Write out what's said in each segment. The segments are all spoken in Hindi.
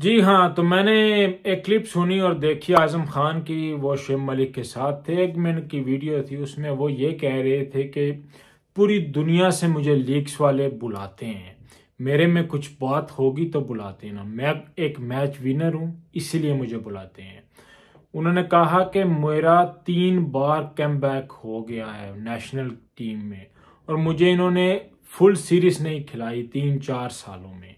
जी हाँ तो मैंने एक क्लिप सुनी और देखी आज़म खान की वो शेम मलिक के साथ थे एक मिनट की वीडियो थी उसमें वो ये कह रहे थे कि पूरी दुनिया से मुझे लीक्स वाले बुलाते हैं मेरे में कुछ बात होगी तो बुलाते ना मैं एक मैच विनर हूँ इसलिए मुझे बुलाते हैं उन्होंने कहा कि मेरा तीन बार कैम हो गया है नेशनल टीम में और मुझे इन्होंने फुल सीरीज नहीं खिलाई तीन चार सालों में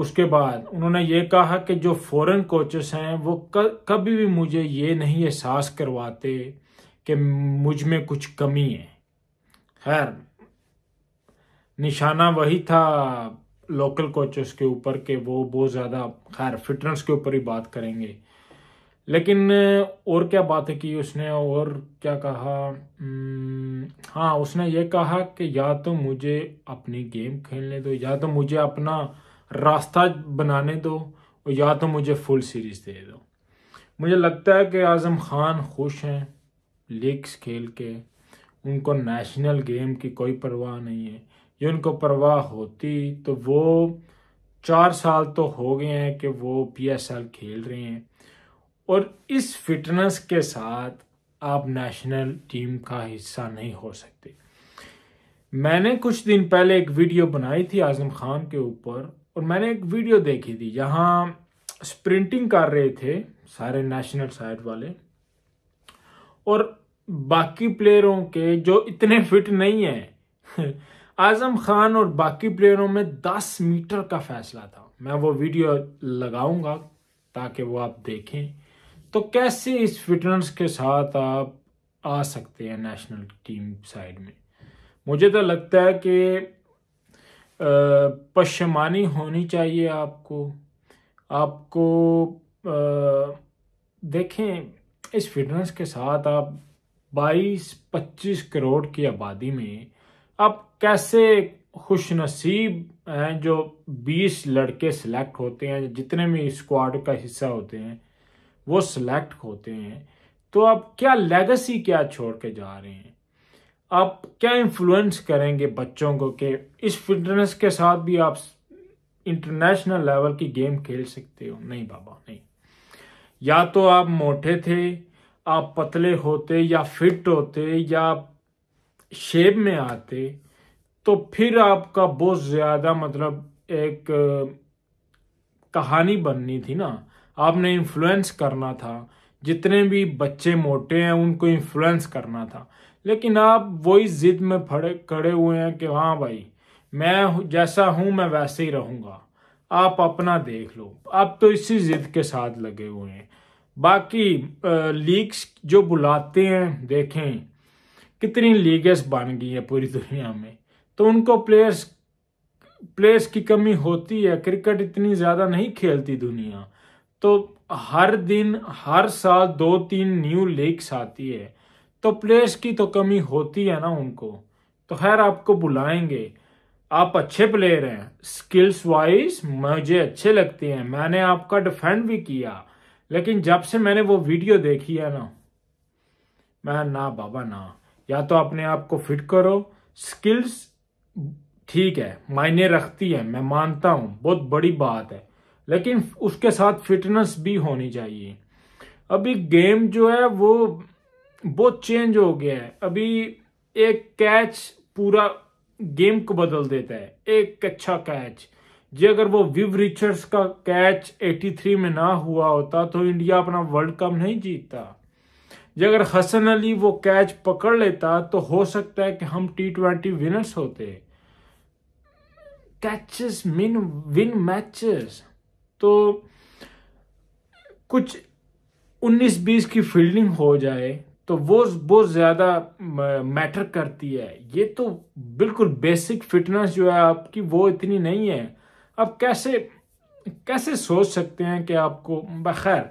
उसके बाद उन्होंने ये कहा कि जो फॉरेन कोचेस हैं वो कभी भी मुझे ये नहीं एहसास करवाते कि मुझ में कुछ कमी है खैर निशाना वही था लोकल कोचेस के ऊपर के वो बहुत ज़्यादा खैर फिटनेस के ऊपर ही बात करेंगे लेकिन और क्या है की उसने और क्या कहा हाँ उसने ये कहा कि या तो मुझे अपनी गेम खेलने दो या तो मुझे अपना रास्ता बनाने दो और या तो मुझे फुल सीरीज़ दे दो मुझे लगता है कि आज़म खान खुश हैं लीग्स खेल के उनको नेशनल गेम की कोई परवाह नहीं है ये उनको परवाह होती तो वो चार साल तो हो गए हैं कि वो पीएसएल खेल रहे हैं और इस फिटनेस के साथ आप नेशनल टीम का हिस्सा नहीं हो सकते मैंने कुछ दिन पहले एक वीडियो बनाई थी आज़म खान के ऊपर और मैंने एक वीडियो देखी थी जहाँ स्प्रिंटिंग कर रहे थे सारे नेशनल साइड वाले और बाकी प्लेयरों के जो इतने फिट नहीं है आजम खान और बाकी प्लेयरों में 10 मीटर का फैसला था मैं वो वीडियो लगाऊंगा ताकि वो आप देखें तो कैसे इस फिटनेस के साथ आप आ सकते हैं नेशनल टीम साइड में मुझे तो लगता है कि पशमानी होनी चाहिए आपको आपको आ, देखें इस फिटनेस के साथ आप 22-25 करोड़ की आबादी में आप कैसे खुश नसीब हैं जो 20 लड़के सिलेक्ट होते हैं जितने भी स्क्वाड का हिस्सा होते हैं वो सिलेक्ट होते हैं तो आप क्या लेगेसी क्या छोड़ के जा रहे हैं आप क्या इन्फ्लुएंस करेंगे बच्चों को कि इस फिटनेस के साथ भी आप इंटरनेशनल लेवल की गेम खेल सकते हो नहीं बाबा नहीं या तो आप मोटे थे आप पतले होते या फिट होते या शेप में आते तो फिर आपका बहुत ज़्यादा मतलब एक कहानी बननी थी ना आपने इन्फ्लुएंस करना था जितने भी बच्चे मोटे हैं उनको इन्फ्लुएंस करना था लेकिन आप वही जिद में फड़े खड़े हुए हैं कि हाँ भाई मैं जैसा हूँ मैं वैसे ही रहूँगा आप अपना देख लो आप तो इसी जिद के साथ लगे हुए हैं बाकी लीग्स जो बुलाते हैं देखें कितनी लीगस बन गई है पूरी दुनिया में तो उनको प्लेयर्स प्लेयर्स की कमी होती है क्रिकेट इतनी ज़्यादा नहीं खेलती दुनिया तो हर दिन हर साल दो तीन न्यू लीग्स आती है तो प्लेयर्स की तो कमी होती है ना उनको तो खैर आपको बुलाएंगे आप अच्छे प्लेयर हैं स्किल्स वाइज मुझे अच्छे लगते हैं मैंने आपका डिफेंड भी किया लेकिन जब से मैंने वो वीडियो देखी है ना मैं ना बाबा ना या तो अपने आप को फिट करो स्किल्स ठीक है मायने रखती है मैं मानता हूँ बहुत बड़ी बात है लेकिन उसके साथ फिटनेस भी होनी चाहिए अभी गेम जो है वो बहुत चेंज हो गया है अभी एक कैच पूरा गेम को बदल देता है एक अच्छा कैच जी अगर वो विव रिचर्ड्स का कैच 83 में ना हुआ होता तो इंडिया अपना वर्ल्ड कप नहीं जीतता जी अगर हसन अली वो कैच पकड़ लेता तो हो सकता है कि हम टी ट्वेंटी विनर्स होते कैचेस मीन विन मैचेस तो कुछ 19-20 की फील्डिंग हो जाए तो वो बहुत ज़्यादा मैटर करती है ये तो बिल्कुल बेसिक फिटनेस जो है आपकी वो इतनी नहीं है आप कैसे कैसे सोच सकते हैं कि आपको बखैर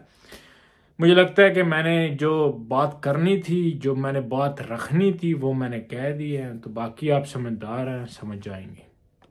मुझे लगता है कि मैंने जो बात करनी थी जो मैंने बात रखनी थी वो मैंने कह दी है तो बाकी आप समझदार हैं समझ जाएंगे